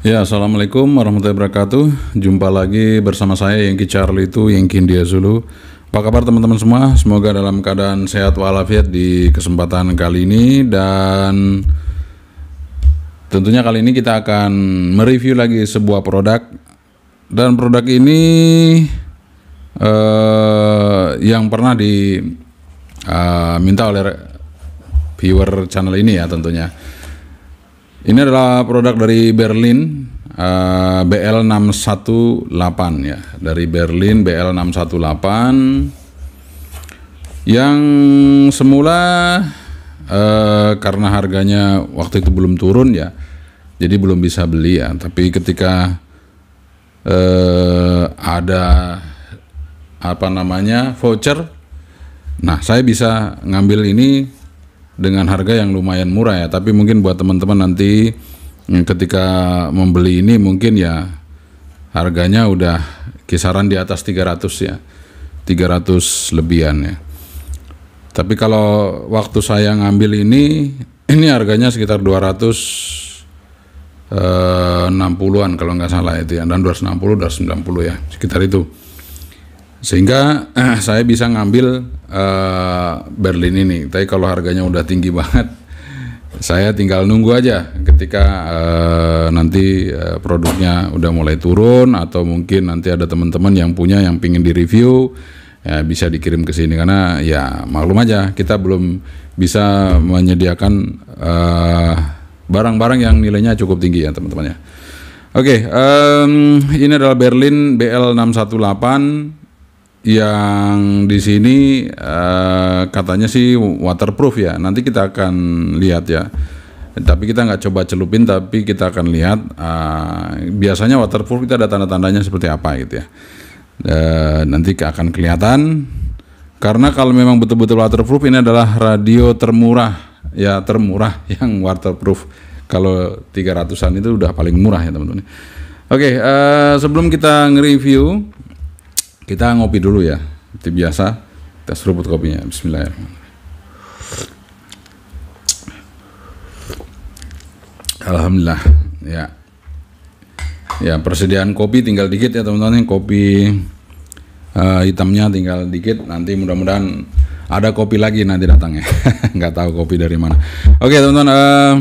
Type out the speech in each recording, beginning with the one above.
Ya, Assalamualaikum warahmatullahi wabarakatuh. Jumpa lagi bersama saya Yengki Charlie itu Yengki India Zulu. Apa kabar teman-teman semua? Semoga dalam keadaan sehat walafiat di kesempatan kali ini dan tentunya kali ini kita akan mereview lagi sebuah produk dan produk ini eh, yang pernah diminta eh, oleh viewer channel ini ya tentunya. Ini adalah produk dari Berlin uh, eh, BL618 ya, dari Berlin BL618 yang semula uh, karena harganya waktu itu belum turun ya. Jadi belum bisa beli ya, tapi ketika uh, ada apa namanya voucher Nah, saya bisa ngambil ini dengan harga yang lumayan murah ya. Tapi mungkin buat teman-teman nanti hmm, ketika membeli ini mungkin ya harganya udah kisaran di atas 300 ya. 300 lebihan ya. Tapi kalau waktu saya ngambil ini ini harganya sekitar 200 60-an eh, kalau nggak salah itu ya dan 260 290 ya sekitar itu sehingga eh, saya bisa ngambil eh, Berlin ini. Tapi kalau harganya udah tinggi banget, saya tinggal nunggu aja ketika eh, nanti eh, produknya udah mulai turun atau mungkin nanti ada teman-teman yang punya yang pingin direview ya bisa dikirim ke sini karena ya maklum aja kita belum bisa menyediakan barang eh, barang-barang yang nilainya cukup tinggi ya teman-teman ya. Oke, okay, um, ini adalah Berlin BL618 yang di sini uh, katanya sih waterproof ya. Nanti kita akan lihat ya. Tapi kita nggak coba celupin, tapi kita akan lihat uh, biasanya waterproof kita ada tanda-tandanya seperti apa gitu ya. Uh, nanti akan kelihatan. Karena kalau memang betul-betul waterproof ini adalah radio termurah ya termurah yang waterproof. Kalau 300-an itu udah paling murah ya teman-teman. Oke, okay, uh, sebelum kita nge-review kita ngopi dulu ya, seperti biasa. Kita seruput kopinya. Bismillahirrahmanirrahim. Alhamdulillah ya ya persediaan kopi tinggal dikit ya teman-teman kopi uh, hitamnya tinggal dikit nanti mudah-mudahan ada kopi lagi nanti datang ya. nggak tahu kopi dari mana oke teman-teman uh,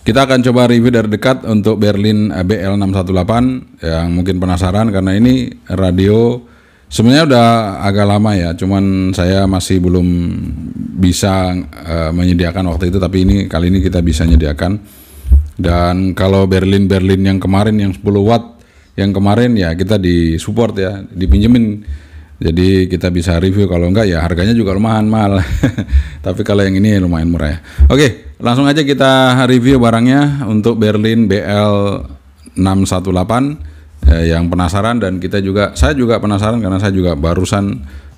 kita akan coba review dari dekat untuk Berlin BL618 yang mungkin penasaran karena ini radio sebenarnya udah agak lama ya, cuman saya masih belum bisa uh, menyediakan waktu itu tapi ini kali ini kita bisa menyediakan. Dan kalau Berlin Berlin yang kemarin yang 10 watt yang kemarin ya kita di support ya, dipinjemin jadi kita bisa review kalau enggak ya harganya juga lumayan mahal. Tapi kalau yang ini lumayan murah ya. Oke, okay, Langsung aja kita review barangnya untuk Berlin BL 618 eh, yang penasaran dan kita juga saya juga penasaran karena saya juga barusan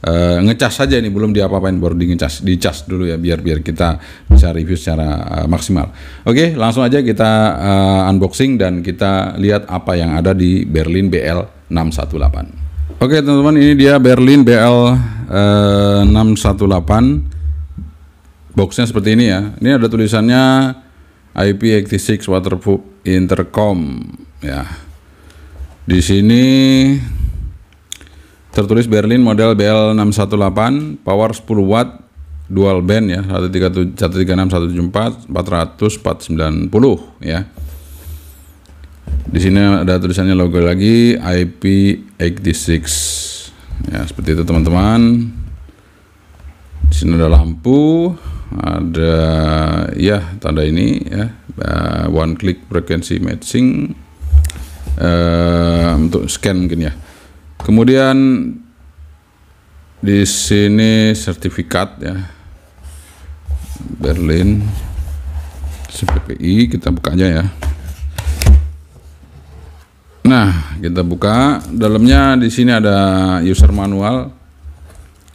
eh, ngecas saja ini belum diapa-apain baru di ngecas dicas dulu ya biar biar kita bisa review secara eh, maksimal. Oke, langsung aja kita eh, unboxing dan kita lihat apa yang ada di Berlin BL 618. Oke, teman-teman ini dia Berlin BL eh, 618 boxnya seperti ini ya ini ada tulisannya IP86 waterproof intercom ya di sini tertulis Berlin model BL618 power 10 watt dual band ya 136 174 400 490 ya di sini ada tulisannya logo lagi IP86 ya seperti itu teman-teman di sini ada lampu ada ya tanda ini ya eh, one click frequency matching uh, untuk scan mungkin ya kemudian di sini sertifikat ya Berlin CPPI kita buka aja ya nah kita buka dalamnya di sini ada user manual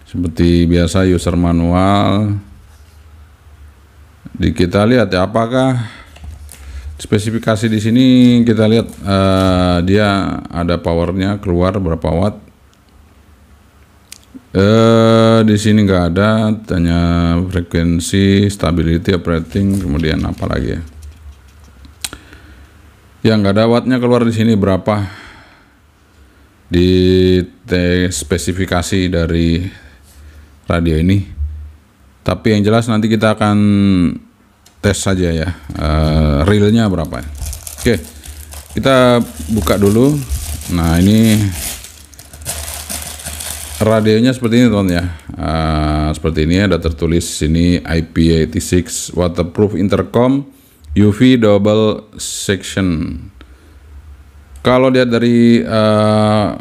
seperti biasa user manual jadi kita lihat ya apakah spesifikasi di sini kita lihat uh, dia ada powernya keluar berapa watt uh, di sini nggak ada tanya frekuensi stability operating kemudian apa lagi ya yang nggak ada wattnya keluar di sini berapa di spesifikasi dari radio ini tapi yang jelas nanti kita akan tes saja ya uh, realnya berapa oke kita buka dulu nah ini radionya seperti ini teman ya uh, seperti ini ya, ada tertulis sini IP86 waterproof intercom UV double section kalau lihat dari uh,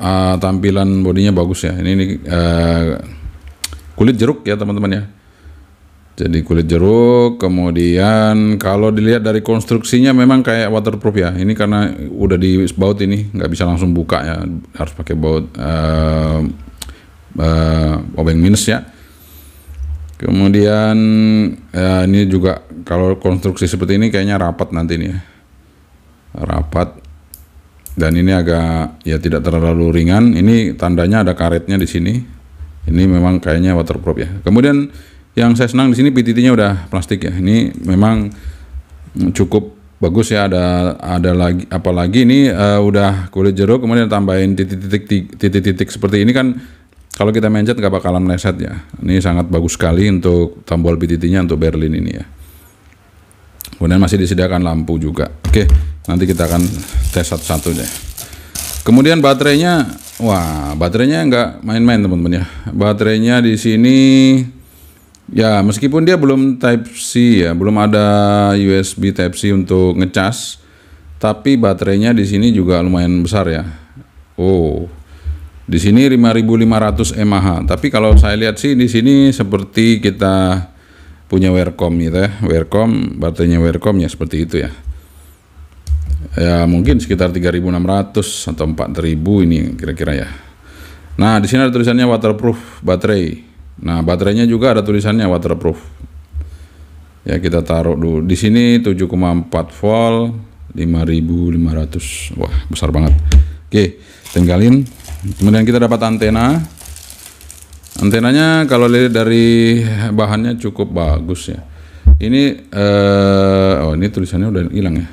uh, tampilan bodinya bagus ya ini, ini uh, kulit jeruk ya teman-teman ya jadi kulit jeruk kemudian kalau dilihat dari konstruksinya memang kayak waterproof ya ini karena udah di baut ini nggak bisa langsung buka ya harus pakai baut uh, uh, obeng minus ya kemudian uh, ini juga kalau konstruksi seperti ini kayaknya rapat nanti nih ya. rapat dan ini agak ya tidak terlalu ringan ini tandanya ada karetnya di sini ini memang kayaknya waterproof ya kemudian yang saya senang di sini PTT-nya udah plastik ya. Ini memang cukup bagus ya ada ada lagi apalagi ini uh, udah kulit jeruk kemudian tambahin titik-titik titik-titik seperti ini kan kalau kita mencet nggak bakalan meleset ya. Ini sangat bagus sekali untuk tombol PTT-nya untuk Berlin ini ya. Kemudian masih disediakan lampu juga. Oke, nanti kita akan tes satu-satu deh. Kemudian baterainya, wah baterainya nggak main-main teman-teman ya. Baterainya di sini Ya, meskipun dia belum Type C ya, belum ada USB Type C untuk ngecas, tapi baterainya di sini juga lumayan besar ya. Oh. Di sini 5500 mAh, tapi kalau saya lihat sih di sini seperti kita punya Wearcom gitu ya. Wearcom, baterainya Wearcom ya seperti itu ya. Ya, mungkin sekitar 3600 atau 4000 ini kira-kira ya. Nah, di sini ada tulisannya waterproof baterai Nah, baterainya juga ada tulisannya waterproof. Ya, kita taruh dulu. Di sini 7,4 volt, 5500. Wah, besar banget. Oke, tinggalin. Kemudian kita dapat antena. Antenanya kalau lihat dari bahannya cukup bagus ya. Ini eh oh ini tulisannya udah hilang ya.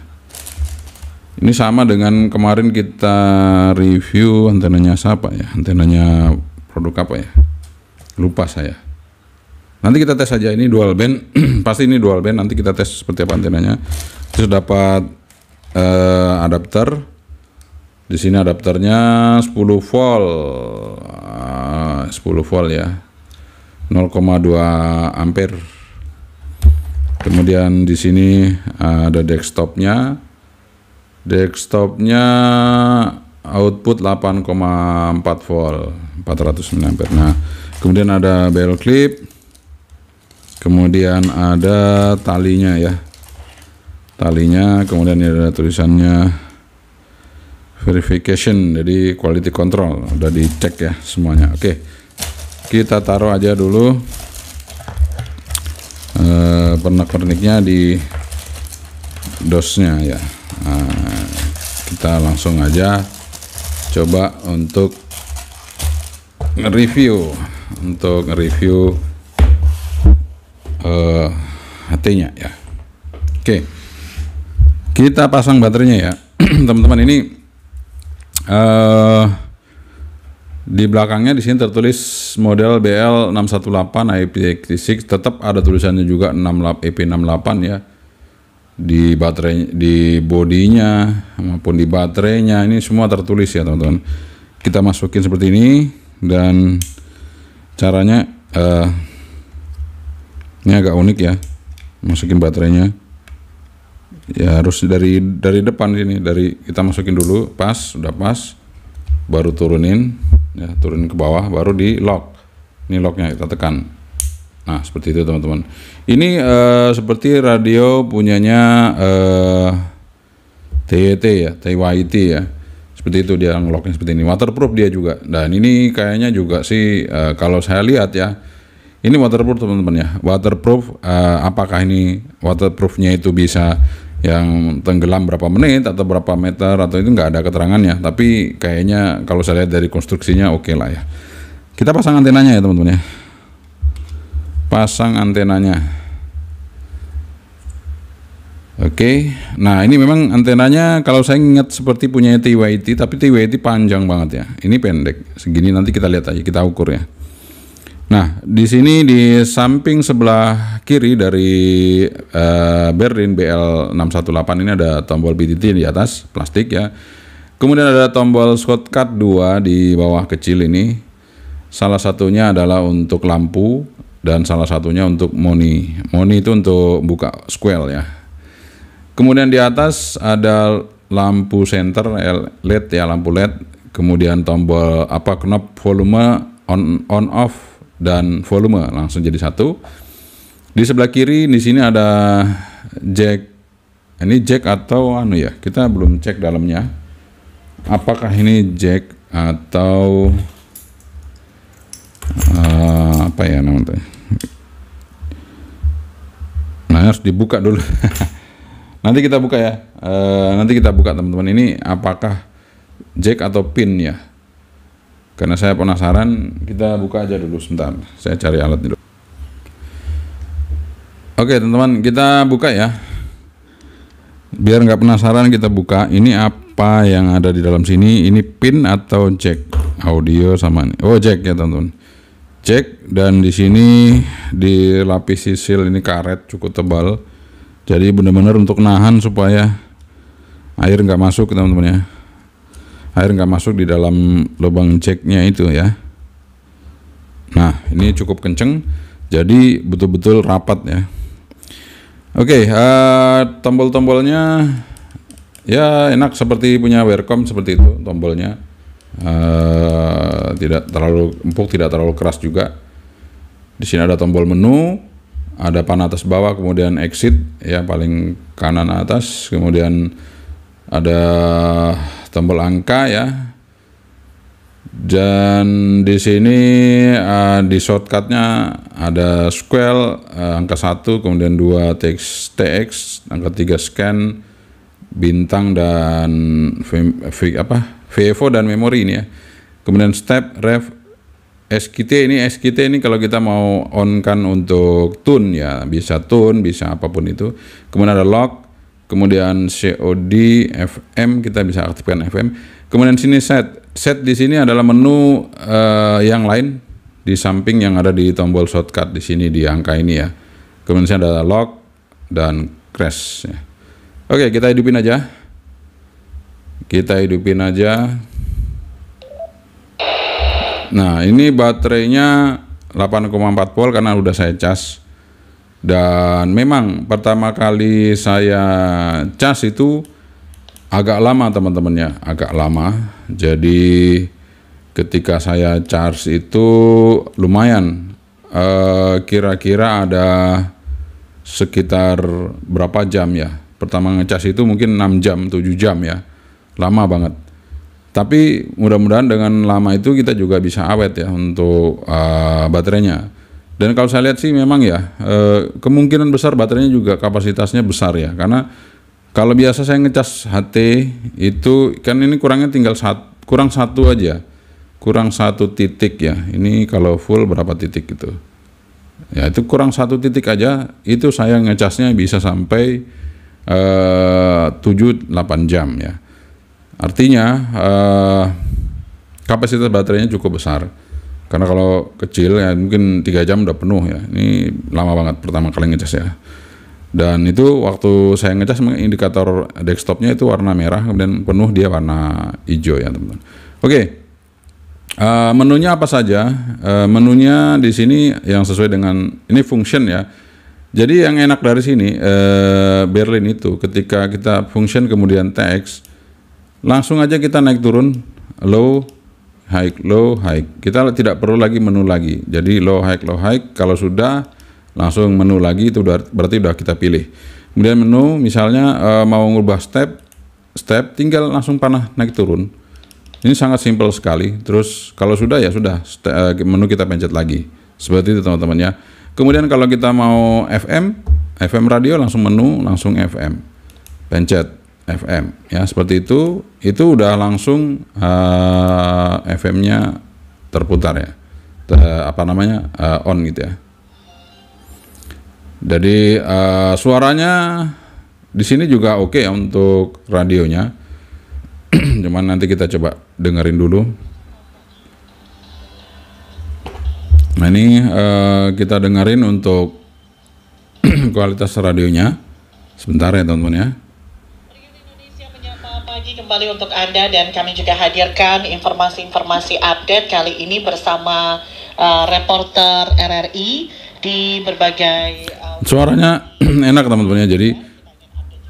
Ini sama dengan kemarin kita review antenanya siapa ya? Antenanya produk apa ya? Lupa saya. Nanti kita tes aja ini dual band, pasti ini dual band. Nanti kita tes seperti apa antenanya. Terus dapat uh, adapter. Di sini adapternya 10 volt, ah, uh, 10 volt ya, 0,2 ampere. Kemudian di sini ada desktopnya. Desktopnya output 8,4 volt 400 mAh nah kemudian ada bel clip kemudian ada talinya ya talinya kemudian ada tulisannya verification jadi quality control udah dicek ya semuanya oke kita taruh aja dulu e, pernak-perniknya di dosnya ya nah, kita langsung aja coba untuk nge review untuk nge review uh, eh, hatinya ya. Oke. Kita pasang baterainya ya. Teman-teman ini uh, di belakangnya di sini tertulis model BL618 IP36 tetap ada tulisannya juga 68 IP68 ya di baterai di bodinya maupun di baterainya ini semua tertulis ya teman-teman kita masukin seperti ini dan caranya uh, ini agak unik ya masukin baterainya ya harus dari dari depan sini dari kita masukin dulu pas udah pas baru turunin ya turunin ke bawah baru di lock ini locknya kita tekan Nah, seperti itu teman-teman. Ini uh, seperti radio punyanya uh, eh, TYT ya, TYT ya. Seperti itu dia ngelokin seperti ini. Waterproof dia juga. Dan ini kayaknya juga sih uh, kalau saya lihat ya, ini waterproof teman-teman ya. Waterproof uh, apakah ini waterproofnya itu bisa yang tenggelam berapa menit atau berapa meter atau itu nggak ada keterangannya. Tapi kayaknya kalau saya lihat dari konstruksinya oke okay lah ya. Kita pasang antenanya ya teman-teman ya pasang antenanya oke nah ini memang antenanya kalau saya ingat seperti punya TYT tapi TYT panjang banget ya ini pendek segini nanti kita lihat aja kita ukur ya Nah, di sini di samping sebelah kiri dari uh, Berlin BL618 ini ada tombol BTT di atas plastik ya. Kemudian ada tombol shortcut 2 di bawah kecil ini. Salah satunya adalah untuk lampu dan salah satunya untuk money. Money itu untuk buka square ya. Kemudian di atas ada lampu center LED ya lampu LED, kemudian tombol apa knob volume on on off dan volume langsung jadi satu. Di sebelah kiri di sini ada jack ini jack atau anu ya kita belum cek dalamnya apakah ini jack atau Eh, apa ya namanya nah harus dibuka dulu nanti kita buka ya uh, nanti kita buka teman-teman ini apakah jack atau pin ya karena saya penasaran kita buka aja dulu sebentar saya cari alat dulu oke teman-teman kita buka ya biar nggak penasaran kita buka ini apa yang ada di dalam sini ini pin atau jack audio sama ini oh jack ya teman-teman cek dan di sini dilapisi seal ini karet cukup tebal jadi benar-benar untuk nahan supaya air nggak masuk teman-teman ya air nggak masuk di dalam lubang ceknya itu ya nah ini cukup kenceng jadi betul-betul rapat ya oke okay, uh, eh, tombol-tombolnya ya enak seperti punya Wacom seperti itu tombolnya Eh, tidak terlalu empuk, tidak terlalu keras juga. Di sini ada tombol menu, ada pan atas bawah, kemudian exit ya paling kanan atas, kemudian ada tombol angka ya. Dan di sini uh, di shortcutnya ada square uh, angka 1, kemudian 2 tx, tx, angka 3 scan, bintang dan fi, apa VFO dan memori ini ya. Kemudian step ref SQT ini SQT ini kalau kita mau on kan untuk tune ya bisa tune bisa apapun itu kemudian ada lock kemudian COD FM kita bisa aktifkan FM kemudian sini set set di sini adalah menu uh, yang lain di samping yang ada di tombol shortcut di sini di angka ini ya kemudian ada lock dan crash ya. oke kita hidupin aja kita hidupin aja nah ini baterainya 8,4 volt karena udah saya cas dan memang pertama kali saya cas itu agak lama teman-temannya agak lama jadi ketika saya charge itu lumayan eh, kira-kira e, ada sekitar berapa jam ya pertama ngecas itu mungkin 6 jam 7 jam ya lama banget. Tapi mudah-mudahan dengan lama itu kita juga bisa awet ya untuk uh, baterainya. Dan kalau saya lihat sih memang ya uh, kemungkinan besar baterainya juga kapasitasnya besar ya karena kalau biasa saya ngecas HT itu kan ini kurangnya tinggal sat, kurang satu aja, kurang satu titik ya. Ini kalau full berapa titik gitu? Ya itu kurang satu titik aja. Itu saya ngecasnya bisa sampai eh, tujuh delapan jam ya. Artinya uh, kapasitas baterainya cukup besar. Karena kalau kecil ya mungkin tiga jam udah penuh ya. Ini lama banget pertama kali ngecas ya. Dan itu waktu saya ngecas indikator desktopnya itu warna merah kemudian penuh dia warna hijau ya teman-teman. Oke. Okay. Uh, eh, menunya apa saja? Uh, menunya di sini yang sesuai dengan ini function ya. Jadi yang enak dari sini uh, Berlin itu ketika kita function kemudian text langsung aja kita naik turun low high low high kita tidak perlu lagi menu lagi jadi low high low high kalau sudah langsung menu lagi itu berarti sudah kita pilih kemudian menu misalnya eh, mau ngubah step step tinggal langsung panah naik turun ini sangat simpel sekali terus kalau sudah ya sudah eh, menu kita pencet lagi seperti itu teman-teman ya kemudian kalau kita mau FM FM radio langsung menu langsung FM pencet FM ya seperti itu itu udah langsung uh, eh, FM-nya terputar ya Te, apa namanya uh, on gitu ya jadi uh, suaranya di sini juga oke okay ya untuk radionya cuman nanti kita coba dengerin dulu nah ini uh, kita dengerin untuk kualitas radionya sebentar ya teman-teman ya kembali untuk Anda dan kami juga hadirkan informasi-informasi update kali ini bersama uh, reporter RRI di berbagai uh, suaranya enak teman-teman ya. Jadi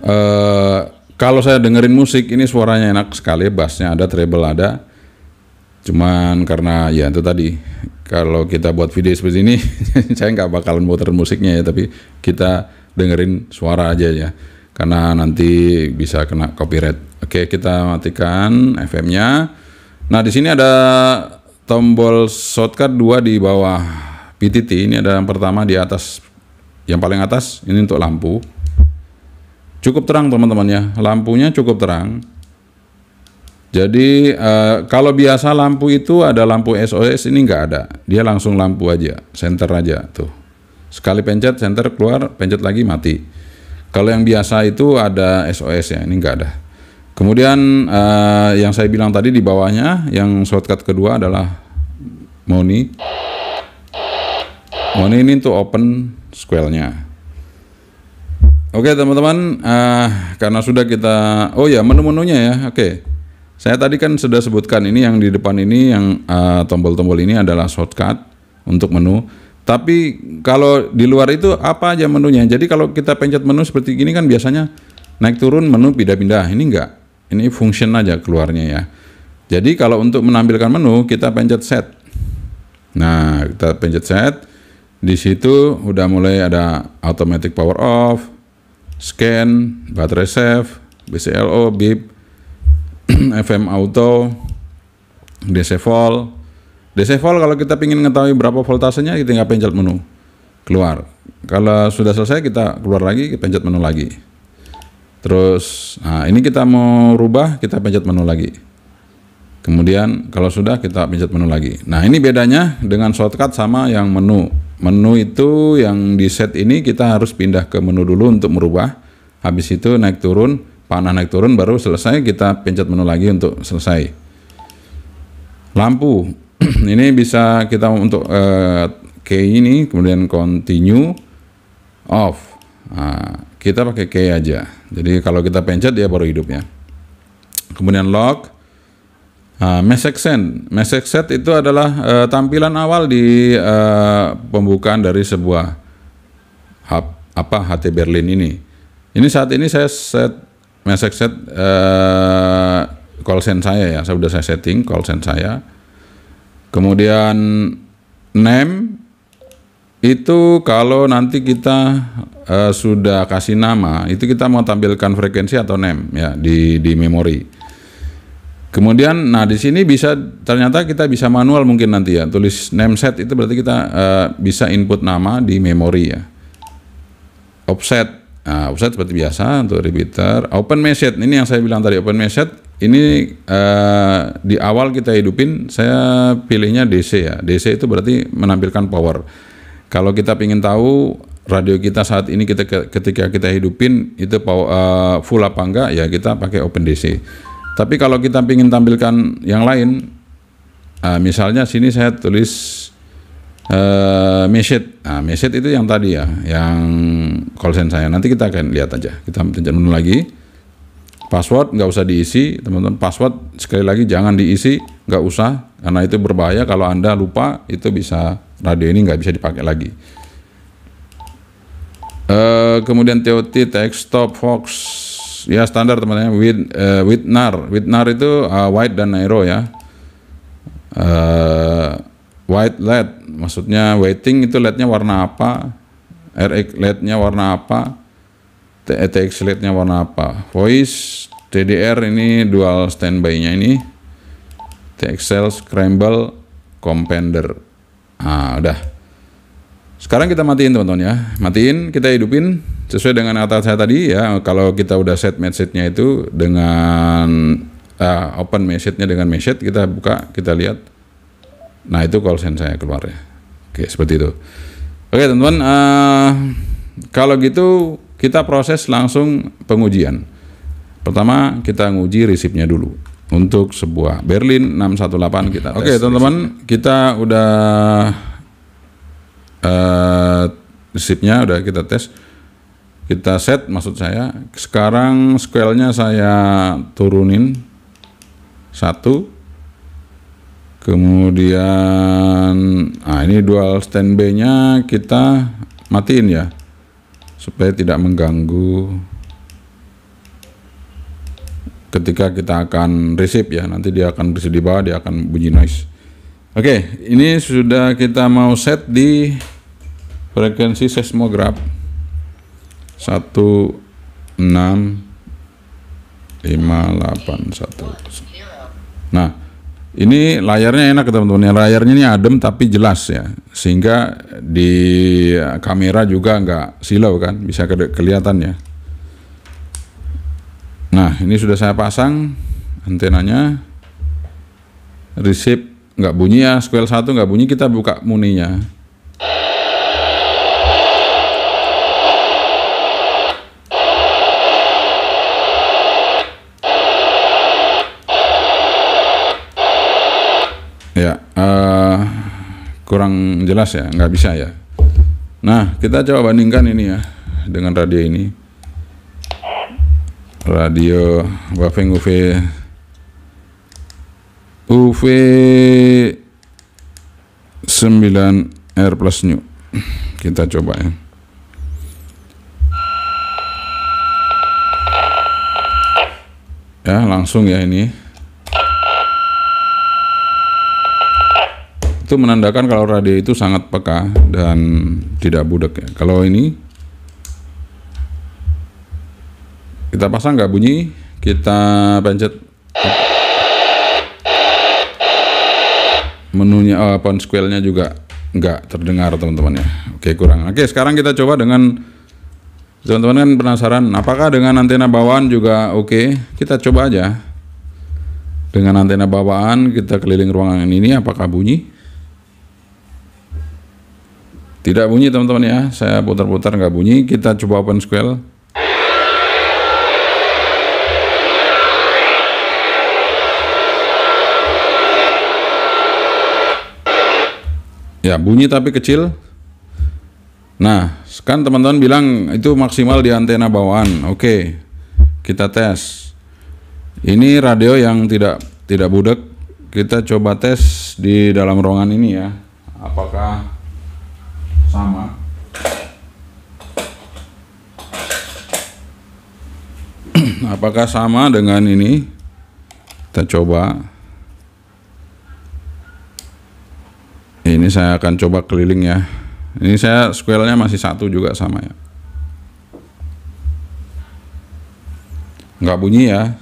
uh, kalau saya dengerin musik ini suaranya enak sekali, bassnya ada, treble ada. Cuman karena ya itu tadi kalau kita buat video seperti ini saya nggak bakalan muter musiknya ya, tapi kita dengerin suara aja ya karena nanti bisa kena copyright. Oke, kita matikan FM-nya. Nah, di sini ada tombol shortcut dua di bawah PTT. Ini ada yang pertama di atas, yang paling atas ini untuk lampu. Cukup terang teman-teman ya, lampunya cukup terang. Jadi eh, kalau biasa lampu itu ada lampu SOS ini nggak ada, dia langsung lampu aja, center aja tuh. Sekali pencet center keluar, pencet lagi mati. Kalau yang biasa itu ada SOS ya, ini enggak ada. Kemudian uh, yang saya bilang tadi di bawahnya, yang shortcut kedua adalah Moni. Moni ini untuk open squelnya. Oke teman-teman, uh, karena sudah kita, oh ya menu-menunya ya, oke. Okay. Saya tadi kan sudah sebutkan ini yang di depan ini yang eh, tombol-tombol uh, tombol -tombol ini adalah shortcut untuk menu. Tapi kalau di luar itu apa aja menunya? Jadi kalau kita pencet menu seperti gini kan biasanya naik turun menu pindah-pindah. Ini enggak. Ini function aja keluarnya ya. Jadi kalau untuk menampilkan menu kita pencet set. Nah, kita pencet set. Di situ udah mulai ada automatic power off, scan, battery save, BCLO, beep, FM auto, DC volt, DC volt kalau kita ingin mengetahui berapa voltasenya kita tinggal pencet menu keluar. Kalau sudah selesai kita keluar lagi, kita pencet menu lagi. Terus nah ini kita mau rubah, kita pencet menu lagi. Kemudian kalau sudah kita pencet menu lagi. Nah, ini bedanya dengan shortcut sama yang menu. Menu itu yang di set ini kita harus pindah ke menu dulu untuk merubah. Habis itu naik turun, panah naik turun baru selesai kita pencet menu lagi untuk selesai. Lampu ini bisa kita untuk uh, key ini kemudian continue off nah, kita pakai key aja jadi kalau kita pencet dia baru hidup ya kemudian lock uh, nah, message send message set itu adalah uh, tampilan awal di uh, pembukaan dari sebuah hub, apa HT Berlin ini ini saat ini saya set message set uh, call send saya ya saya sudah saya setting call send saya Kemudian name itu kalau nanti kita uh, sudah kasih nama, itu kita mau tampilkan frekuensi atau name ya di di memori. Kemudian, nah di sini bisa ternyata kita bisa manual mungkin nanti ya tulis name set itu berarti kita uh, bisa input nama di memori ya. Offset, nah, offset seperti biasa untuk repeater. Open message ini yang saya bilang tadi open message ini uh, di awal kita hidupin saya pilihnya DC ya DC itu berarti menampilkan power kalau kita ingin tahu radio kita saat ini kita ketika kita hidupin itu power, uh, full apa enggak ya kita pakai open DC tapi kalau kita ingin tampilkan yang lain uh, misalnya sini saya tulis uh, message nah message itu yang tadi ya yang call sign saya nanti kita akan lihat aja kita menuju lagi Password nggak usah diisi, teman-teman. Password sekali lagi jangan diisi, nggak usah karena itu berbahaya kalau anda lupa itu bisa radio ini nggak bisa dipakai lagi. Uh, kemudian TOT, Textop, Fox, ya standar teman-teman. With, uh, eh, with NAR, itu uh, white dan narrow ya. Uh, white LED, maksudnya waiting itu LED-nya warna apa? RX LED-nya warna apa? TX eh, LED-nya warna apa. Voice TDR ini dual standby-nya ini. TXL Scramble Compender. nah udah. Sekarang kita matiin teman-teman ya. Matiin, kita hidupin sesuai dengan atas saya tadi ya. Kalau kita udah set message-nya itu dengan uh, open message-nya dengan message kita buka, kita lihat. Nah, itu call sign saya keluar ya. Oke, seperti itu. Oke, teman-teman, uh, kalau gitu kita proses langsung pengujian. Pertama kita nguji resipnya dulu untuk sebuah Berlin 618 kita. Oke okay, teman-teman kita udah uh, resipnya udah kita tes, kita set maksud saya. Sekarang scale-nya saya turunin satu, kemudian nah ini dual standby nya kita matiin ya supaya tidak mengganggu ketika kita akan receive ya nanti dia akan receive di bawah dia akan bunyi noise oke okay, ini sudah kita mau set di frekuensi seismograf 1 nah ini layarnya enak teman-teman. layarnya ini adem tapi jelas ya. Sehingga di kamera juga nggak silau kan, bisa ke kelihatan ya. Nah, ini sudah saya pasang antenanya. Receive nggak bunyi ya, SQL 1 nggak bunyi kita buka muninya. Ya, uh, kurang jelas ya, nggak bisa ya. Nah, kita coba bandingkan ini ya dengan radio ini. Radio Wafeng UV UV 9 R plus new. Kita coba ya. Ya, langsung ya ini. itu menandakan kalau radio itu sangat peka dan tidak budek ya. kalau ini kita pasang nggak bunyi kita pencet menunya oh eh, pound square juga nggak terdengar teman-teman ya oke kurang oke sekarang kita coba dengan teman-teman kan penasaran apakah dengan antena bawaan juga oke kita coba aja dengan antena bawaan kita keliling ruangan ini apakah bunyi tidak bunyi teman-teman ya. Saya putar-putar nggak bunyi. Kita coba open square. Ya, bunyi tapi kecil. Nah, kan teman-teman bilang itu maksimal di antena bawaan. Oke. Kita tes. Ini radio yang tidak tidak budak. Kita coba tes di dalam ruangan ini ya. Apakah sama apakah sama dengan ini kita coba ini saya akan coba keliling ya ini saya squelnya masih satu juga sama ya nggak bunyi ya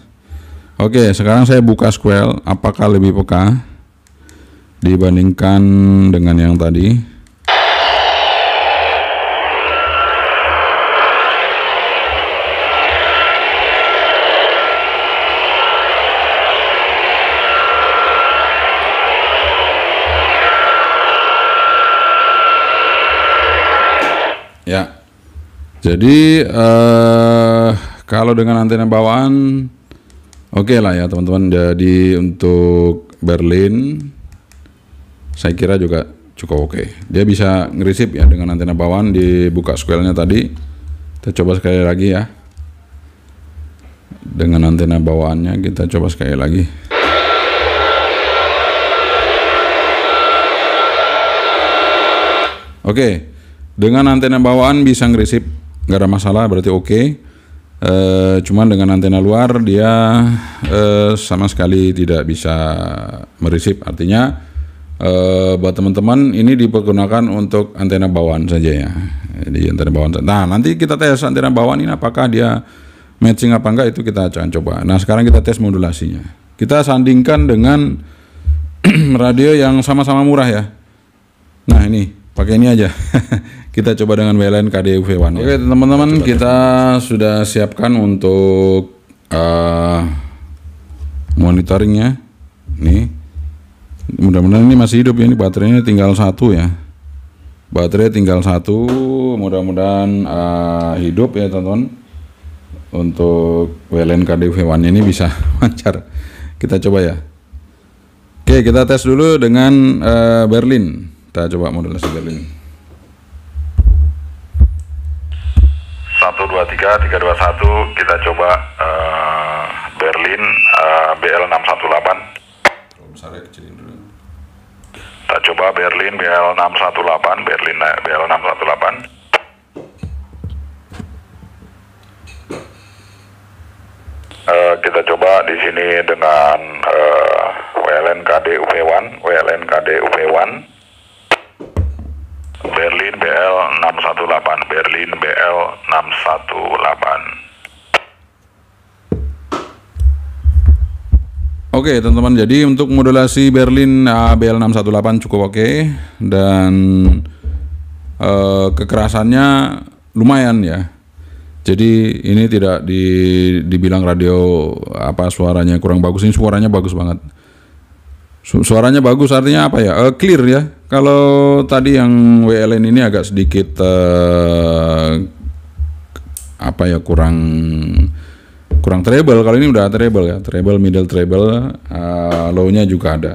oke sekarang saya buka squel apakah lebih peka dibandingkan dengan yang tadi Jadi uh, kalau dengan antena bawaan oke okay lah ya teman-teman. Jadi untuk Berlin saya kira juga cukup oke. Okay. Dia bisa ngerisip ya dengan antena bawaan dibuka squelnya tadi. Kita coba sekali lagi ya. Dengan antena bawaannya kita coba sekali lagi. Oke. Okay. Dengan antena bawaan bisa ngerisip nggak ada masalah berarti oke okay. Eh, e, cuman dengan antena luar dia e, sama sekali tidak bisa merisip artinya e, buat teman-teman ini dipergunakan untuk antena bawaan saja ya ini antena bawaan nah nanti kita tes antena bawaan ini apakah dia matching apa enggak itu kita akan coba nah sekarang kita tes modulasinya kita sandingkan dengan radio yang sama-sama murah ya nah ini pakai ini aja kita coba dengan WLN KDUV One. Oke teman-teman kita kita sudah siapkan untuk uh, monitoringnya. Nih mudah-mudahan ini masih hidup ya. Ini baterainya tinggal satu ya. Baterai tinggal satu. Mudah-mudahan uh, hidup ya teman-teman. Untuk WLAN KDUV One ini bisa lancar. Kita coba ya. Oke kita tes dulu dengan uh, Berlin. Kita coba modulasi Berlin. 323 321 kita coba uh, Berlin uh, BL 618 besar ya, kecilin dulu. Kita coba Berlin BL 618, Berlin BL 618. Uh, kita coba di sini dengan uh, eh, WLN KD uv 1 WLN KD uv 1 Berlin BL 618 Berlin BL 618 Oke okay, teman-teman jadi untuk modulasi Berlin eh, BL618 cukup oke okay. dan uh, kekerasannya lumayan ya jadi ini tidak di, dibilang radio apa suaranya kurang bagus ini suaranya bagus banget suaranya bagus artinya apa ya uh, clear ya kalau tadi yang WLN ini agak sedikit uh, apa ya kurang kurang treble. Kalau ini udah treble ya, treble middle treble, uh, low-nya juga ada.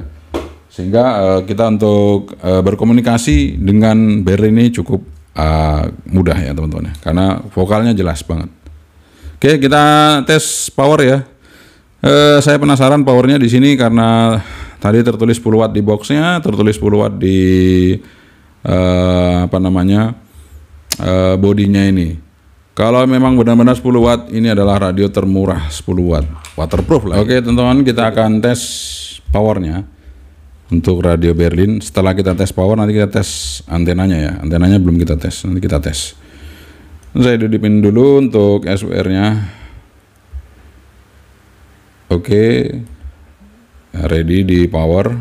Sehingga uh, kita untuk uh, berkomunikasi dengan Barry ini cukup uh, mudah ya teman-teman ya. Karena vokalnya jelas banget. Oke, kita tes power ya. Uh, saya penasaran powernya di sini karena Tadi tertulis 10 watt di boxnya, tertulis 10 watt di uh, apa namanya uh, bodinya ini. Kalau memang benar-benar 10 watt, ini adalah radio termurah 10 watt, waterproof lah. Oke, teman-teman, kita akan tes powernya untuk radio Berlin. Setelah kita tes power, nanti kita tes antenanya ya. Antenanya belum kita tes, nanti kita tes. Saya dudipin dulu untuk SWR-nya. Oke. Okay ready di power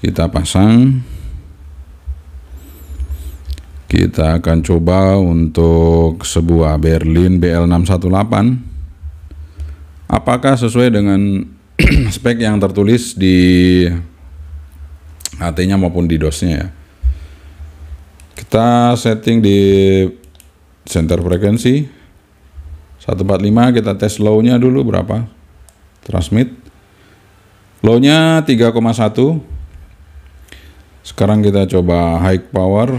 kita pasang kita akan coba untuk sebuah Berlin BL618 apakah sesuai dengan spek yang tertulis di HT-nya maupun di DOS-nya ya kita setting di center frekuensi 145 kita tes low-nya dulu berapa transmit Low-nya 3,1. Sekarang kita coba high power.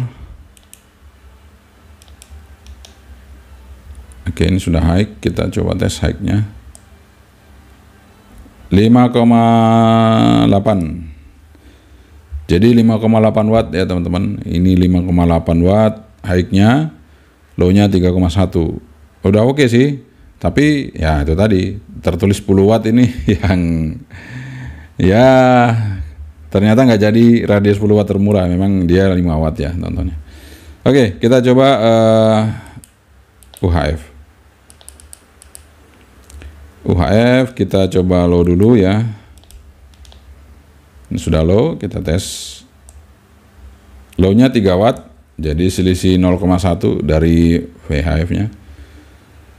Oke, ini sudah high. Kita coba tes high-nya. 5,8. Jadi 5,8 watt ya, teman-teman. Ini 5,8 watt high-nya. Low-nya 3,1. Udah oke okay sih. Tapi ya itu tadi, tertulis 10 watt ini yang ya ternyata nggak jadi radius 10 watt termurah memang dia 5 watt ya tontonnya oke kita coba uh, eh, UHF UHF kita coba low dulu ya Ini sudah low kita tes low nya 3 watt jadi selisih 0,1 dari VHF nya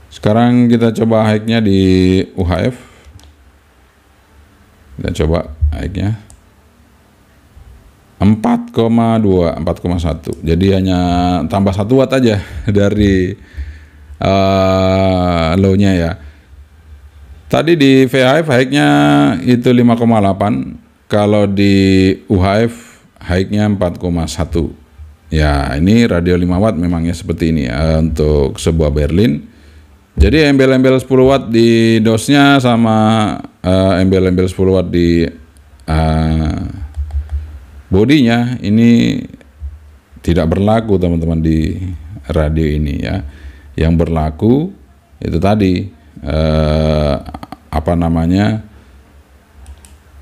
sekarang kita coba high nya di UHF kita coba naiknya 4,2 4,1 jadi hanya tambah 1 watt aja dari uh, low-nya ya tadi di VHF high-nya itu 5,8 kalau di UHF high-nya 4,1 ya ini radio 5 watt memangnya seperti ini ya untuk sebuah berlin jadi embel-embel 10 watt di dosnya sama uh, embel-embel 10 watt di uh, bodinya ini tidak berlaku teman-teman di radio ini ya. Yang berlaku itu tadi uh, apa namanya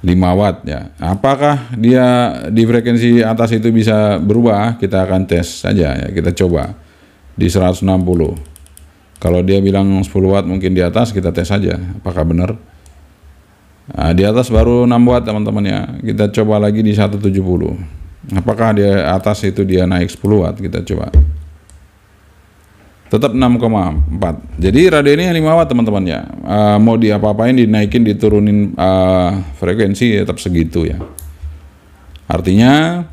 5 watt ya. Apakah dia di frekuensi atas itu bisa berubah? Kita akan tes saja ya. Kita coba di 160. Kalau dia bilang 10 watt mungkin di atas kita tes saja apakah benar. Nah, di atas baru 6 watt teman-teman ya. Kita coba lagi di 170. Apakah di atas itu dia naik 10 watt? Kita coba. Tetap 6,4. Jadi radio ini 5 watt teman-teman ya. Uh, mau di apa-apain dinaikin, diturunin uh, frekuensi tetap segitu ya. Artinya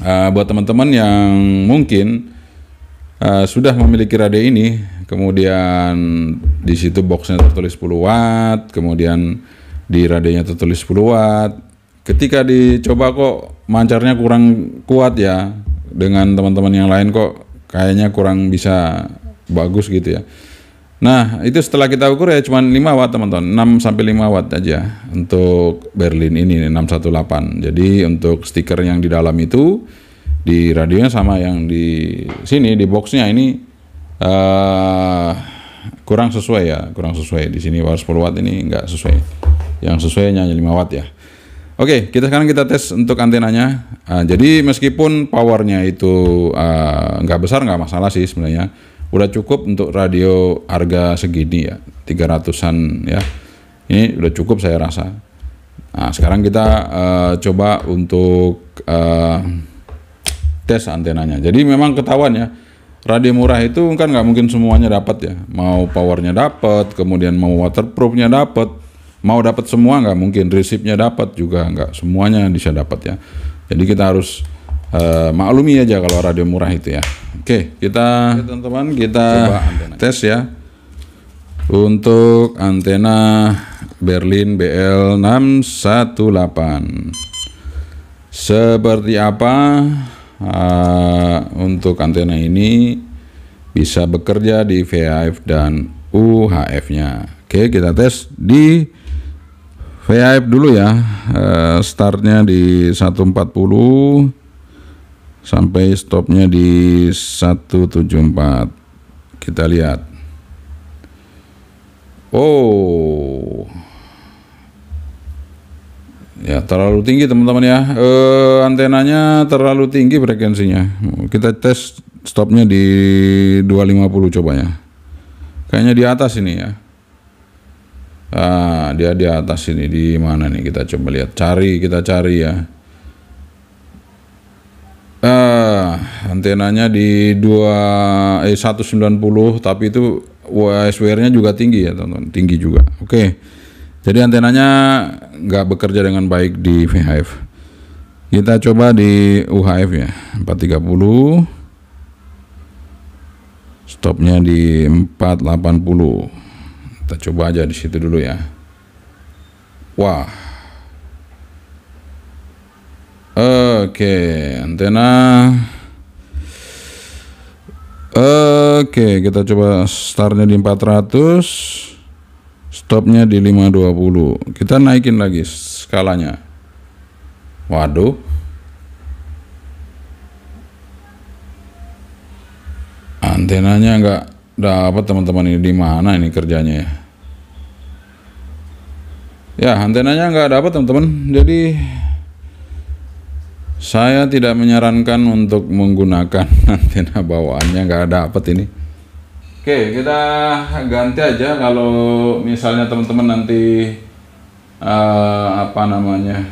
uh, buat teman-teman yang mungkin Eh, sudah memiliki radio ini, kemudian di situ boxnya tertulis 10 watt, kemudian di radionya tertulis 10 watt. Ketika dicoba kok mancarnya kurang kuat ya dengan teman-teman yang lain kok kayaknya kurang bisa bagus gitu ya. Nah, itu setelah kita ukur ya cuma 5 watt teman-teman, 6 sampai 5 watt aja untuk Berlin ini 618. Jadi untuk stiker yang di dalam itu di radionya sama yang di sini di boxnya ini uh, kurang sesuai ya kurang sesuai di sini harus 10 watt ini nggak sesuai yang sesuainya hanya 5 watt ya Oke kita sekarang kita tes untuk antenanya uh, jadi meskipun powernya itu uh, nggak besar nggak masalah sih sebenarnya udah cukup untuk radio harga segini ya 300an ya ini udah cukup saya rasa nah sekarang kita uh, coba untuk uh, tes antenanya. Jadi memang ketahuan ya. Radio murah itu kan nggak mungkin semuanya dapat ya. Mau powernya dapat, kemudian mau waterproofnya dapat, mau dapat semua nggak mungkin. Resipnya dapat juga nggak semuanya bisa dapat ya. Jadi kita harus uh, maklumi aja kalau radio murah itu ya. Oke, kita teman-teman kita coba tes ya. Untuk antena Berlin BL618. Seperti apa? Eh, untuk antena ini bisa bekerja di VHF dan UHF-nya. Oke, kita tes di VHF dulu ya. Uh, startnya di 140 sampai stopnya di 174. Kita lihat. Oh. Ya, terlalu tinggi teman-teman ya. E, antenanya terlalu tinggi frekuensinya. Kita tes stopnya di 250 coba ya. Kayaknya di atas ini ya. Ah, dia di atas ini di mana nih kita coba lihat. Cari, kita cari ya. Ah, antenanya di dua eh 190 tapi itu WSWR nya juga tinggi ya, teman-teman. Tinggi juga. Oke. Okay. Jadi antenanya nggak bekerja dengan baik di VHF. Kita coba di UHF ya, 430. Stopnya di 480. Kita coba aja di situ dulu ya. Wah. Oke, antena Oke, kita coba startnya di 400 stopnya di 520 kita naikin lagi skalanya waduh antenanya nggak dapat teman-teman ini di mana ini kerjanya ya ya antenanya nggak dapat teman-teman jadi saya tidak menyarankan untuk menggunakan antena bawaannya nggak dapat ini Oke, kita ganti aja kalau misalnya teman-teman nanti uh, apa namanya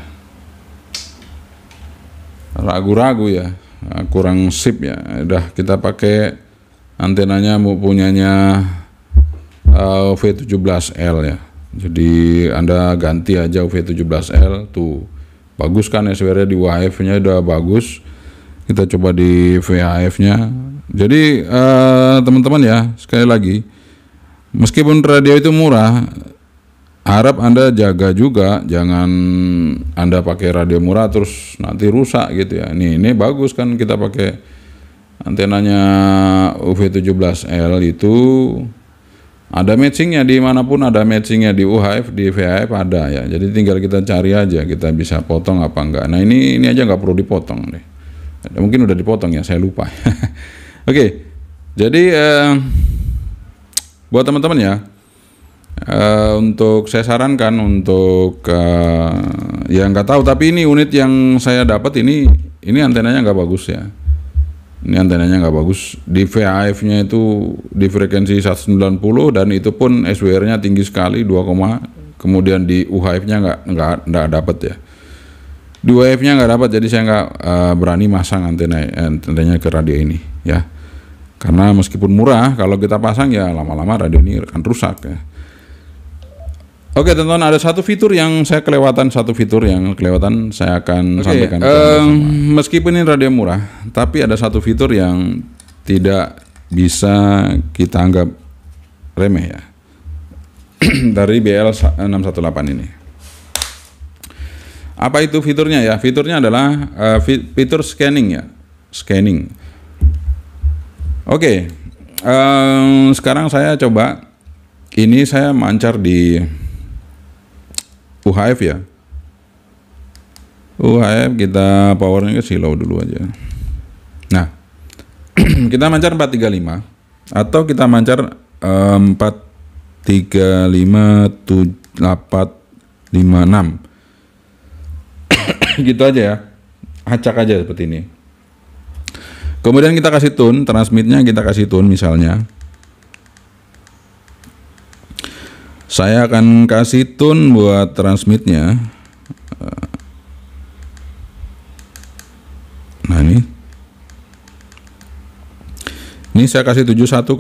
ragu-ragu ya, eh, kurang sip ya. Udah kita pakai antenanya mau punyanya eh, uh, V17L ya. Jadi Anda ganti aja V17L tuh. Bagus kan SWR di WHF-nya udah bagus. Kita coba di VHF-nya jadi eh, teman-teman uh, ya sekali lagi meskipun radio itu murah harap anda jaga juga jangan anda pakai radio murah terus nanti rusak gitu ya ini ini bagus kan kita pakai antenanya UV17L itu ada matchingnya dimanapun ada matchingnya di UHF di VHF ada ya jadi tinggal kita cari aja kita bisa potong apa enggak nah ini ini aja nggak perlu dipotong deh mungkin udah dipotong ya saya lupa Oke, jadi uh, buat teman-teman ya uh, untuk saya sarankan untuk uh, eh, yang nggak tahu tapi ini unit yang saya dapat ini ini antenanya nggak bagus ya ini antenanya nggak bagus di VHF nya itu di frekuensi 190 dan itu pun SWR nya tinggi sekali 2, kemudian di UHF nya nggak nggak nggak dapat ya di UHF nya nggak dapat jadi saya nggak uh, berani masang antena antenanya ke radio ini ya karena meskipun murah, kalau kita pasang ya lama-lama radio ini akan rusak ya. Oke teman-teman ada satu fitur yang saya kelewatan satu fitur yang kelewatan saya akan oke, sampaikan. Um, meskipun ini radio murah, tapi ada satu fitur yang tidak bisa kita anggap remeh ya dari BL 618 eh, ini. Apa itu fiturnya ya? Fiturnya adalah uh, fitur scanning ya, scanning. Oke, okay. uh, eh, sekarang saya coba. Ini saya mancar di UHF ya. UHF kita powernya ke silau dulu aja. Nah, kita mancar 435 atau kita mancar uh, 435 756. gitu aja ya. Acak aja seperti ini. Kemudian kita kasih tune, transmitnya kita kasih tune misalnya. Saya akan kasih tune buat transmitnya. Nah ini. Ini saya kasih 71,9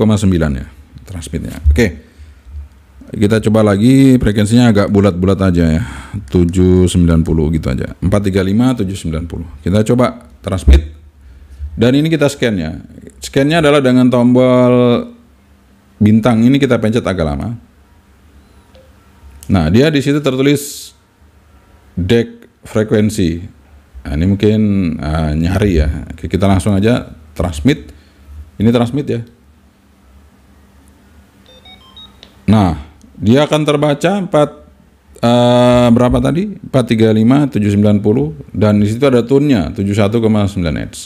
ya transmitnya. Oke. Kita coba lagi frekuensinya agak bulat-bulat aja ya. 790 gitu aja. 435 790. Kita coba transmit dan ini kita scan ya. Scannya adalah dengan tombol bintang ini kita pencet agak lama. Nah, dia di situ tertulis deck frekuensi. Nah, ini mungkin uh, nyari ya. Oke, kita langsung aja transmit. Ini transmit ya. Nah, dia akan terbaca 4 uh, ah, berapa tadi? 435 790 dan di situ ada tunnya 71,9 Hz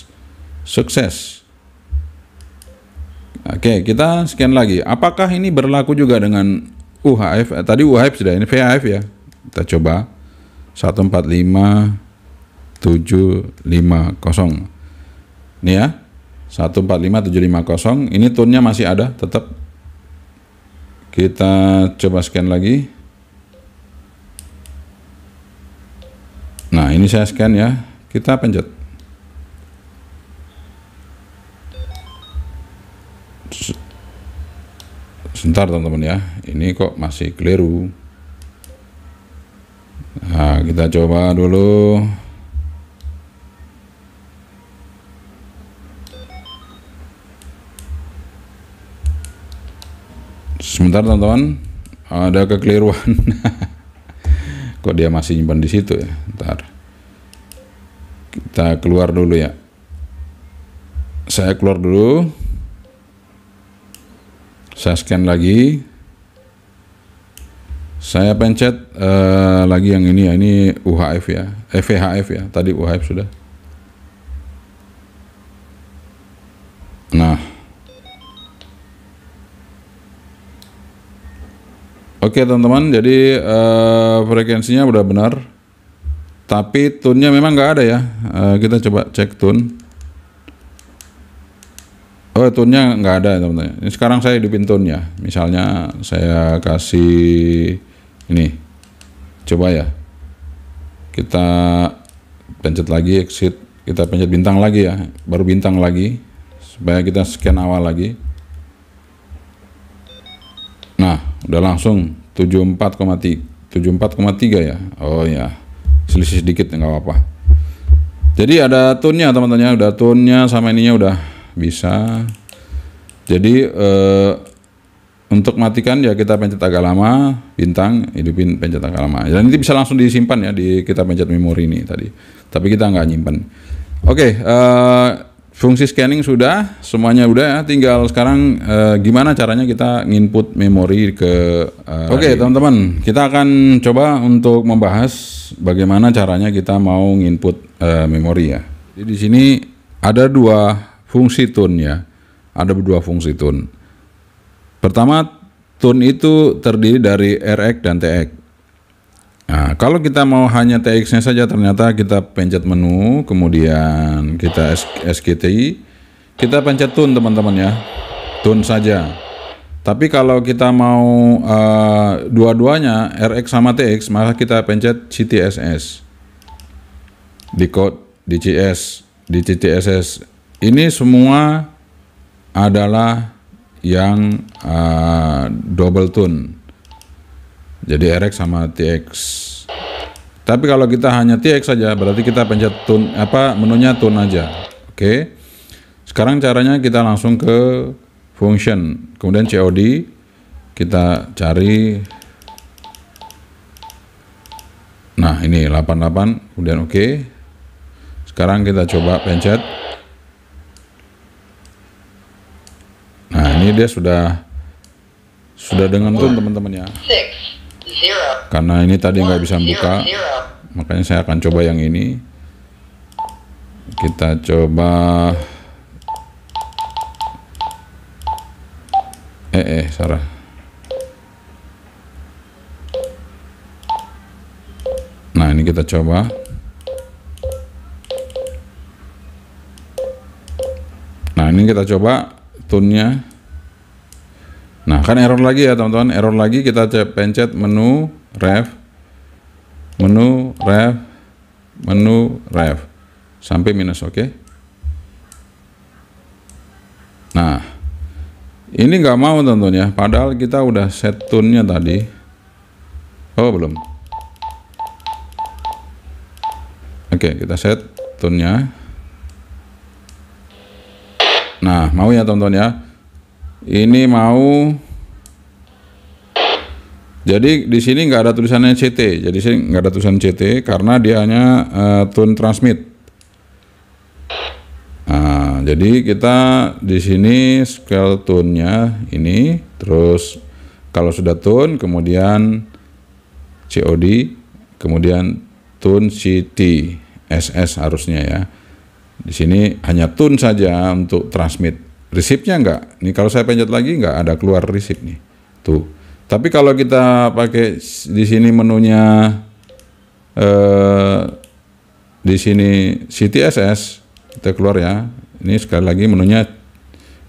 sukses. Oke, kita sekian lagi. Apakah ini berlaku juga dengan UHF? Eh, tadi UHF sudah, ini VHF ya. Kita coba. 145 750. Ini ya. 145750. Ini tone-nya masih ada tetap. Kita coba scan lagi. Nah, ini saya scan ya. Kita pencet. sebentar teman-teman ya ini kok masih keliru nah kita coba dulu sebentar teman-teman ada kekeliruan kok dia masih nyimpan di situ ya ntar kita keluar dulu ya saya keluar dulu saya scan lagi saya pencet uh, lagi yang ini ya ini UHF ya FVHF eh, ya tadi UHF sudah nah Oke okay, teman-teman, jadi uh, frekuensinya udah benar, tapi tune-nya memang nggak ada ya. Uh, kita coba cek tune. Oh tone-nya nggak ada teman-teman. Sekarang saya hidupin tone ya. Misalnya saya kasih ini. Coba ya. Kita pencet lagi exit. Kita pencet bintang lagi ya. Baru bintang lagi. Supaya kita scan awal lagi. Nah, udah langsung 74,3 74,3 ya. Oh ya. Selisih sedikit nggak apa-apa. Jadi ada tonnya, nya teman-teman, ya. udah tonnya sama ininya udah bisa jadi eh, untuk matikan ya kita pencet agak lama bintang hidupin pencet agak lama dan ini bisa langsung disimpan ya di kita pencet memori ini tadi tapi kita nggak nyimpan oke okay, eh, fungsi scanning sudah semuanya udah ya tinggal sekarang eh, gimana caranya kita nginput memori ke eh, oke okay, teman-teman kita akan coba untuk membahas bagaimana caranya kita mau nginput eh, memori ya jadi di sini ada dua fungsi tun ya. Ada dua fungsi tun. Pertama, tun itu terdiri dari RX dan TX. Nah, kalau kita mau hanya TX-nya saja ternyata kita pencet menu, kemudian kita SKTI, kita pencet tun teman-teman ya. Tun saja. Tapi kalau kita mau uh, dua-duanya RX sama TX, maka kita pencet CTSS. Di code DCS, di CTSS ini semua adalah yang uh, double tune. Jadi RX sama TX. Tapi kalau kita hanya TX saja berarti kita pencet tune apa menunya tune aja. Oke. Okay. Sekarang caranya kita langsung ke function, kemudian COD kita cari Nah, ini 88 kemudian oke. Okay. Sekarang kita coba pencet ini dia sudah sudah dengan tuh teman temannya Karena ini tadi nggak bisa buka, makanya saya akan coba yang ini. Kita coba eh eh Sarah. Nah, ini kita coba. Nah, ini kita coba tunnya Nah, kan error lagi ya teman-teman. Error lagi kita pencet menu ref, menu ref, menu ref, sampai minus, oke? Okay? Nah, ini nggak mau tentunya Padahal kita udah set tune-nya tadi. Oh, belum. Oke, okay, kita set tune-nya. Nah, mau ya teman-teman ya ini mau jadi di sini nggak ada tulisannya CT, jadi sini nggak ada tulisan CT karena dia hanya uh, eh, tune transmit. Nah, jadi kita di sini scale tune-nya ini, terus kalau sudah tune, kemudian COD, kemudian tune CT, SS harusnya ya. Di sini hanya tune saja untuk transmit. Resipnya enggak. Nih kalau saya pencet lagi enggak ada keluar resip nih. Tuh. Tapi kalau kita pakai di sini menunya eh, di sini CTSS kita keluar ya. Ini sekali lagi menunya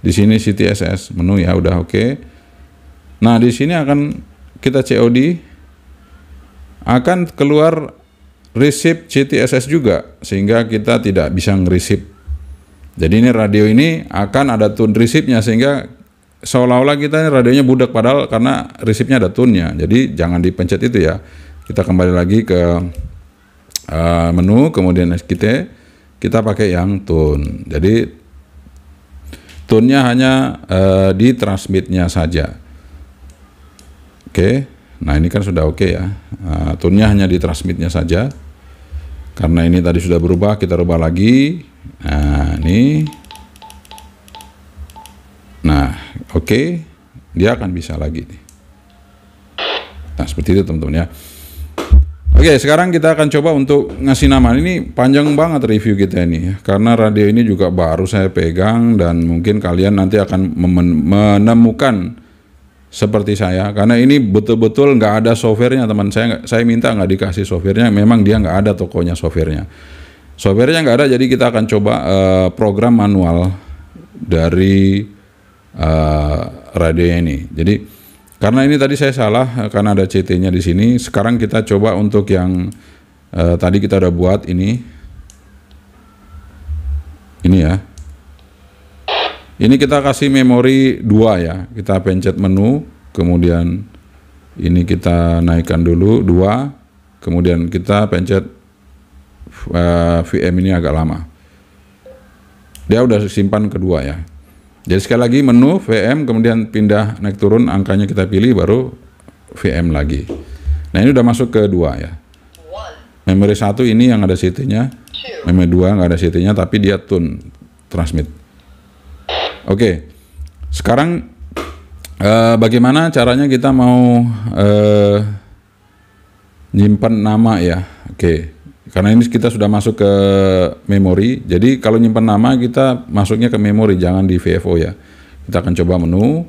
di sini CTSS menu ya udah oke. Okay. Nah, di sini akan kita COD akan keluar resip CTSS juga sehingga kita tidak bisa ngeresip jadi ini radio ini akan ada tune risipnya sehingga seolah-olah kita ini radionya budak padahal karena receive-nya ada tune-nya. Jadi jangan dipencet itu ya. Kita kembali lagi ke uh, menu kemudian SKT kita pakai yang tune. Jadi tune-nya hanya uh, di transmit-nya saja. Oke. Okay. Nah, ini kan sudah oke okay ya. Uh, tune-nya hanya di transmit-nya saja. Karena ini tadi sudah berubah, kita rubah lagi nah ini nah oke okay. dia akan bisa lagi nih nah seperti itu teman-teman ya Oke, okay, sekarang kita akan coba untuk ngasih nama. Ini panjang banget review kita ini ya. karena radio ini juga baru saya pegang dan mungkin kalian nanti akan menemukan seperti saya, karena ini betul-betul nggak ada softwarenya teman saya. Saya minta nggak dikasih softwarenya, memang dia nggak ada tokonya softwarenya. Softwarenya nggak ada, jadi kita akan coba uh, program manual dari uh, eh, radio ini. Jadi karena ini tadi saya salah eh, karena ada CT-nya di sini. Sekarang kita coba untuk yang uh, tadi kita udah buat ini, ini ya. Ini kita kasih memori dua ya. Kita pencet menu, kemudian ini kita naikkan dulu dua, kemudian kita pencet uh, eh, VM ini agak lama. Dia udah simpan kedua ya. Jadi sekali lagi menu VM kemudian pindah naik turun angkanya kita pilih baru VM lagi. Nah ini udah masuk ke dua ya. Memory satu ini yang ada CT-nya, memori dua nggak ada CT-nya tapi dia tune transmit. Oke, okay. sekarang uh, bagaimana caranya kita mau uh, nyimpan nama ya? Oke. Okay. Karena ini kita sudah masuk ke memori. Jadi kalau nyimpan nama kita masuknya ke memori, jangan di VFO ya. Kita akan coba menu,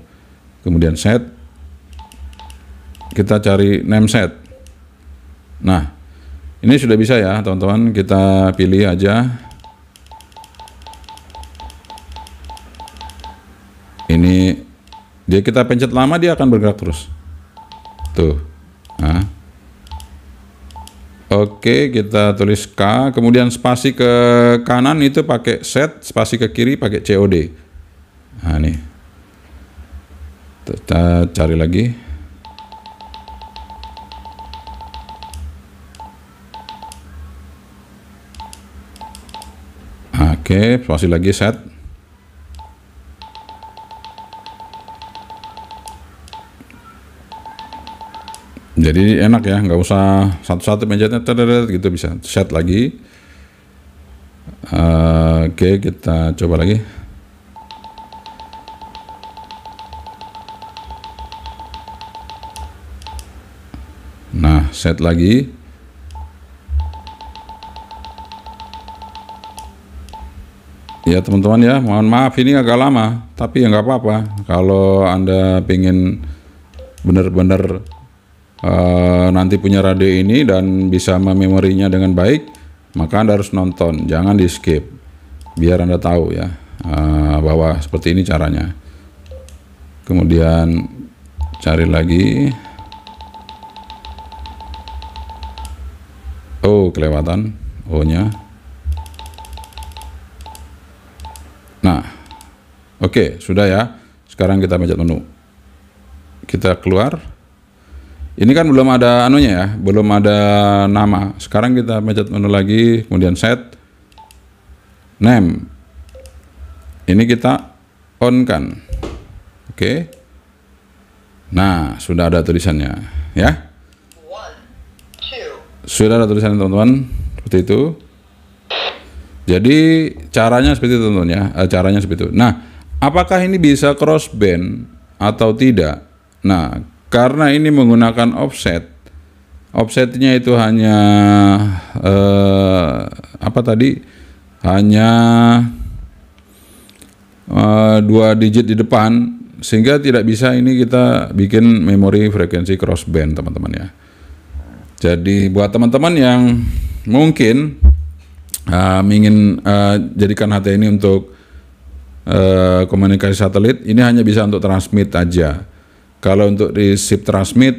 kemudian set. Kita cari name set. Nah, ini sudah bisa ya, teman-teman. Kita pilih aja. Ini dia kita pencet lama dia akan bergerak terus. Tuh. Nah, Oke, kita tulis K, kemudian spasi ke kanan itu pakai set, spasi ke kiri pakai COD. Nah, nih. Kita cari lagi. Oke, spasi lagi set. jadi enak ya nggak usah satu-satu pencetnya terdetek gitu bisa set lagi eh, oke kita coba lagi nah set lagi ya teman-teman ya mohon maaf ini agak lama tapi ya nggak apa-apa kalau anda pingin benar-benar Eh, nanti punya radio ini dan bisa memorinya dengan baik, maka Anda harus nonton, jangan di skip. Biar Anda tahu ya uh, bahwa seperti ini caranya. Kemudian cari lagi. Oh, kelewatan oh nya Nah, oke, okay, sudah ya. Sekarang kita pencet menu. Kita keluar. Ini kan belum ada anunya ya, belum ada nama. Sekarang kita pencet menu lagi, kemudian set name. Ini kita on kan. Oke. Okay. Nah, sudah ada tulisannya, ya. Sudah ada tulisannya teman-teman, seperti itu. Jadi caranya seperti itu teman-teman ya, eh, caranya seperti itu. Nah, apakah ini bisa crossband atau tidak? Nah, karena ini menggunakan offset offsetnya itu hanya eh, apa tadi hanya eh, dua digit di depan sehingga tidak bisa ini kita bikin memori frekuensi crossband teman-teman ya jadi buat teman-teman yang mungkin uh, ingin uh, jadikan HT ini untuk uh, komunikasi satelit ini hanya bisa untuk transmit aja kalau untuk di SIP transmit,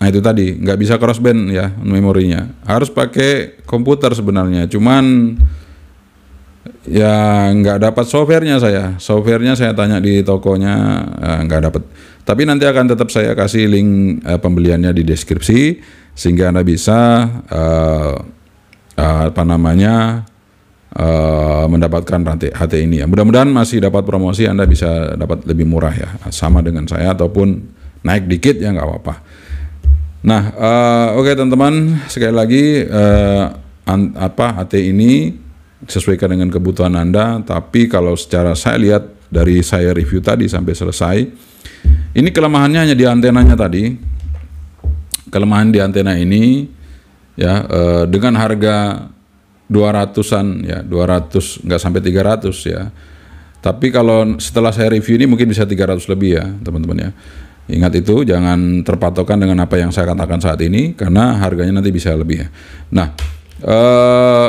nah itu tadi nggak bisa crossband ya memorinya. Harus pakai komputer sebenarnya. Cuman ya nggak dapat softwarenya saya. Softwarenya saya tanya di tokonya eh, nggak dapat. Tapi nanti akan tetap saya kasih link eh, pembeliannya di deskripsi sehingga anda bisa eh, eh apa namanya uh, mendapatkan HT ini ya. Mudah-mudahan masih dapat promosi Anda bisa dapat lebih murah ya. Sama dengan saya ataupun naik dikit ya nggak apa-apa. Nah, uh, oke okay, teman-teman, sekali lagi uh, an, apa HT ini sesuaikan dengan kebutuhan Anda, tapi kalau secara saya lihat dari saya review tadi sampai selesai, ini kelemahannya hanya di antenanya tadi. Kelemahan di antena ini ya uh, dengan harga dua ratusan ya, dua ratus nggak sampai tiga ratus ya. Tapi kalau setelah saya review ini mungkin bisa tiga ratus lebih ya, teman-teman ya. Ingat itu jangan terpatokan dengan apa yang saya katakan saat ini karena harganya nanti bisa lebih ya. Nah, eh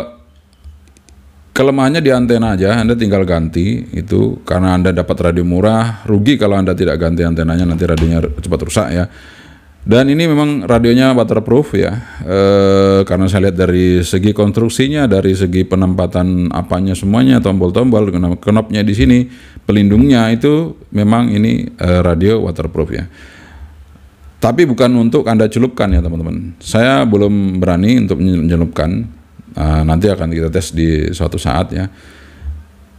kelemahannya di antena aja, Anda tinggal ganti itu karena Anda dapat radio murah, rugi kalau Anda tidak ganti antenanya nanti radionya cepat rusak ya. Dan ini memang radionya waterproof ya, e, karena saya lihat dari segi konstruksinya, dari segi penempatan apanya semuanya, tombol-tombol, knopnya di sini, pelindungnya itu memang ini e, radio waterproof ya. Tapi bukan untuk anda celupkan ya teman-teman. Saya belum berani untuk menyelupkan, E, ah, nanti akan kita tes di suatu saat ya.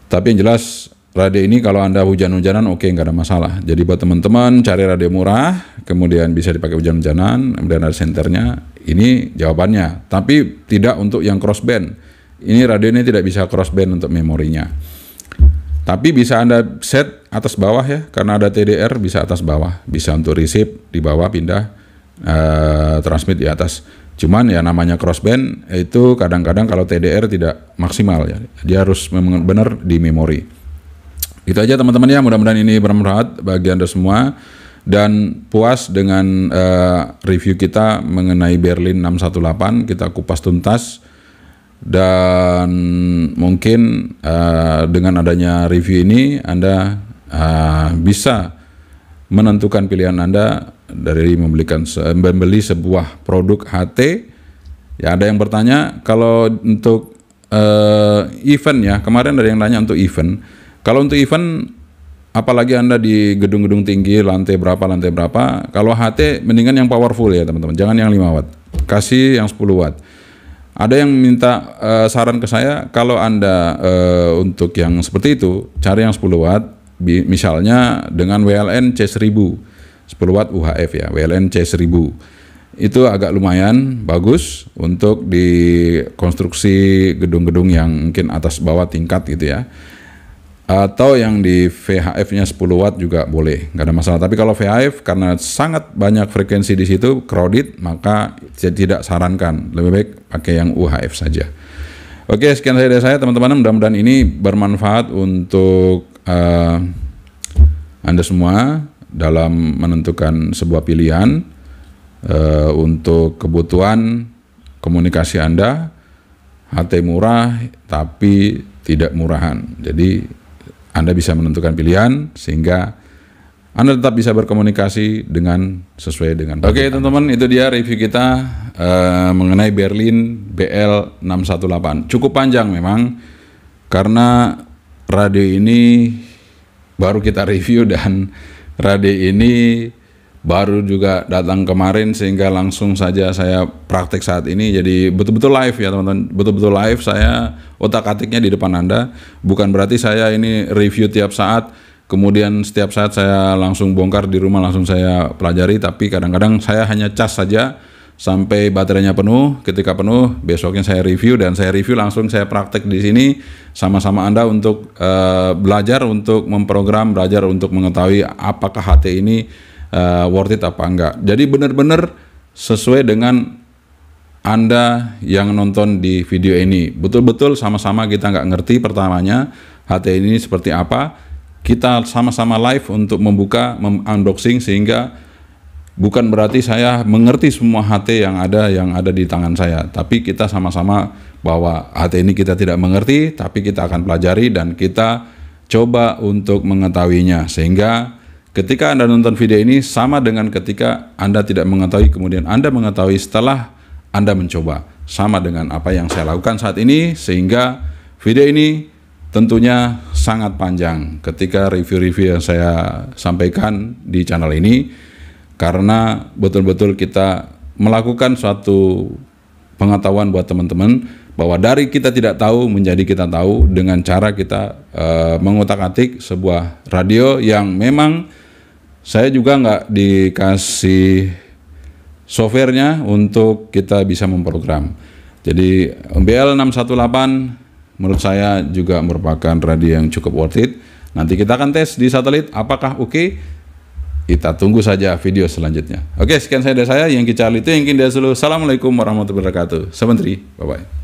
Tapi yang jelas radio ini kalau Anda hujan-hujanan oke okay, nggak ada masalah. Jadi buat teman-teman cari radio murah, kemudian bisa dipakai hujan-hujanan, kemudian ada senternya, ini jawabannya. Tapi tidak untuk yang crossband. Ini radio ini tidak bisa crossband untuk memorinya. Tapi bisa Anda set atas bawah ya, karena ada TDR bisa atas bawah. Bisa untuk receive di bawah pindah, uh, transmit di atas. Cuman ya namanya crossband itu kadang-kadang kalau TDR tidak maksimal ya. Dia harus benar di memori. Itu aja teman-teman ya, mudah-mudahan ini bermanfaat bagi Anda semua dan puas dengan uh, review kita mengenai Berlin 618 kita kupas tuntas dan mungkin uh, dengan adanya review ini Anda uh, bisa menentukan pilihan Anda dari membelikan membeli sebuah produk HT ya ada yang bertanya kalau untuk uh, event ya kemarin ada yang nanya untuk event kalau untuk event apalagi Anda di gedung-gedung tinggi lantai berapa lantai berapa, kalau HT mendingan yang powerful ya teman-teman, jangan yang 5 watt. Kasih yang 10 watt. Ada yang minta uh, saran ke saya kalau Anda uh, untuk yang seperti itu, cari yang 10 watt misalnya dengan WLN C1000 10 watt UHF ya, WLN C1000 itu agak lumayan bagus untuk di konstruksi gedung-gedung yang mungkin atas bawah tingkat gitu ya atau yang di VHF-nya 10 watt juga boleh, nggak ada masalah. Tapi kalau VHF karena sangat banyak frekuensi di situ crowded, maka tidak sarankan. Lebih baik pakai yang UHF saja. Oke, sekian saya dari saya teman-teman. Mudah-mudahan ini bermanfaat untuk uh, Anda semua dalam menentukan sebuah pilihan uh, untuk kebutuhan komunikasi Anda. HT murah tapi tidak murahan. Jadi anda bisa menentukan pilihan sehingga anda tetap bisa berkomunikasi dengan sesuai dengan. Oke okay, teman-teman itu dia review kita uh, mengenai Berlin BL 618. Cukup panjang memang karena radio ini baru kita review dan radio ini baru juga datang kemarin sehingga langsung saja saya praktek saat ini jadi betul-betul live ya teman-teman betul-betul live saya otak atiknya di depan anda bukan berarti saya ini review tiap saat kemudian setiap saat saya langsung bongkar di rumah langsung saya pelajari tapi kadang-kadang saya hanya cas saja sampai baterainya penuh ketika penuh besoknya saya review dan saya review langsung saya praktek di sini sama-sama anda untuk uh, belajar untuk memprogram belajar untuk mengetahui apakah HT ini uh, worth it apa enggak. Jadi benar-benar sesuai dengan Anda yang nonton di video ini. Betul-betul sama-sama kita nggak ngerti pertamanya HT ini seperti apa. Kita sama-sama live untuk membuka, mem-unboxing sehingga bukan berarti saya mengerti semua HT yang ada yang ada di tangan saya. Tapi kita sama-sama bahwa HT ini kita tidak mengerti, tapi kita akan pelajari dan kita coba untuk mengetahuinya sehingga Ketika Anda nonton video ini sama dengan ketika Anda tidak mengetahui kemudian Anda mengetahui setelah Anda mencoba. Sama dengan apa yang saya lakukan saat ini sehingga video ini tentunya sangat panjang ketika review-review yang saya sampaikan di channel ini karena betul-betul kita melakukan suatu pengetahuan buat teman-teman bahwa dari kita tidak tahu menjadi kita tahu dengan cara kita e, eh, mengutak-atik sebuah radio yang memang saya juga nggak dikasih softwarenya untuk kita bisa memprogram. Jadi BL618 menurut saya juga merupakan radio yang cukup worth it. Nanti kita akan tes di satelit apakah oke. Okay? Kita tunggu saja video selanjutnya. Oke, sekian saya dari saya yang lihat itu yang dari seluruh. Assalamualaikum warahmatullahi wabarakatuh. Sementri, bye bye.